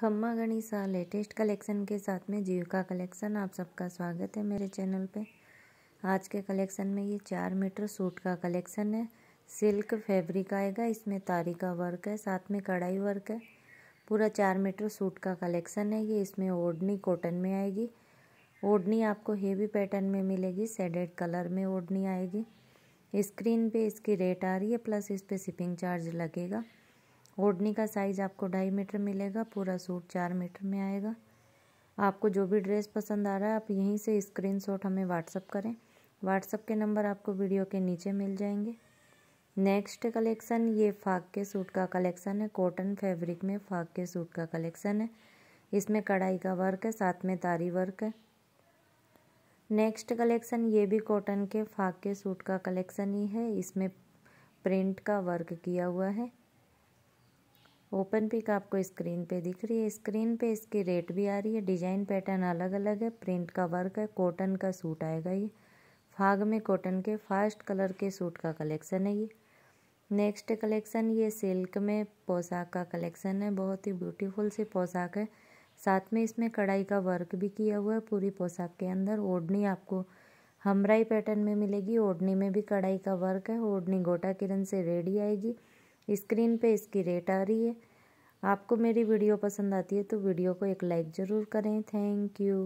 खम्मा गणिसा latest collection के साथ में जीव का कलेक्शन आप सबका स्वागत है मेरे चैनल पे आज के कलेक्शन में ये चार मीटर सूट का कलेक्शन है सिल्क फैब्रिक आएगा इसमें तारी का वर्क है साथ में कढ़ाई वर्क है पूरा चार मीटर सूट का कलेक्शन है ये इसमें ओढ़नी कॉटन में आएगी ओढ़नी आपको हेवी पैटर्न में मिलेगी सेडेड कलर में ओढ़नी आएगी स्क्रीन पर इसकी रेट आ रही है प्लस इस पर शिपिंग चार्ज लगेगा ओढ़नी का साइज़ आपको ढाई मीटर मिलेगा पूरा सूट चार मीटर में आएगा आपको जो भी ड्रेस पसंद आ रहा है आप यहीं से शॉट हमें व्हाट्सअप करें व्हाट्सअप के नंबर आपको वीडियो के नीचे मिल जाएंगे नेक्स्ट कलेक्शन ये फाग के सूट का कलेक्शन है कॉटन फैब्रिक में फाग के सूट का कलेक्शन है इसमें कढ़ाई का वर्क है साथ में तारी वर्क है नेक्स्ट कलेक्शन ये भी कॉटन के फाग के सूट का कलेक्शन ही है इसमें प्रिंट का वर्क किया हुआ है ओपन पिक आपको स्क्रीन पे दिख रही है स्क्रीन पे इसकी रेट भी आ रही है डिजाइन पैटर्न अलग अलग है प्रिंट का वर्क है कॉटन का सूट आएगा ये फाग में कॉटन के फास्ट कलर के सूट का कलेक्शन है ये नेक्स्ट कलेक्शन ये सिल्क में पोशाक का कलेक्शन है बहुत ही ब्यूटीफुल सी पोशाक है साथ में इसमें कढ़ाई का वर्क भी किया हुआ है पूरी पोशाक के अंदर ओढ़नी आपको हमराई पैटर्न में मिलेगी ओढ़नी में भी कढ़ाई का वर्क है ओढ़नी गोटा किरण से रेडी आएगी स्क्रीन पे इसकी रेट आ रही है आपको मेरी वीडियो पसंद आती है तो वीडियो को एक लाइक ज़रूर करें थैंक यू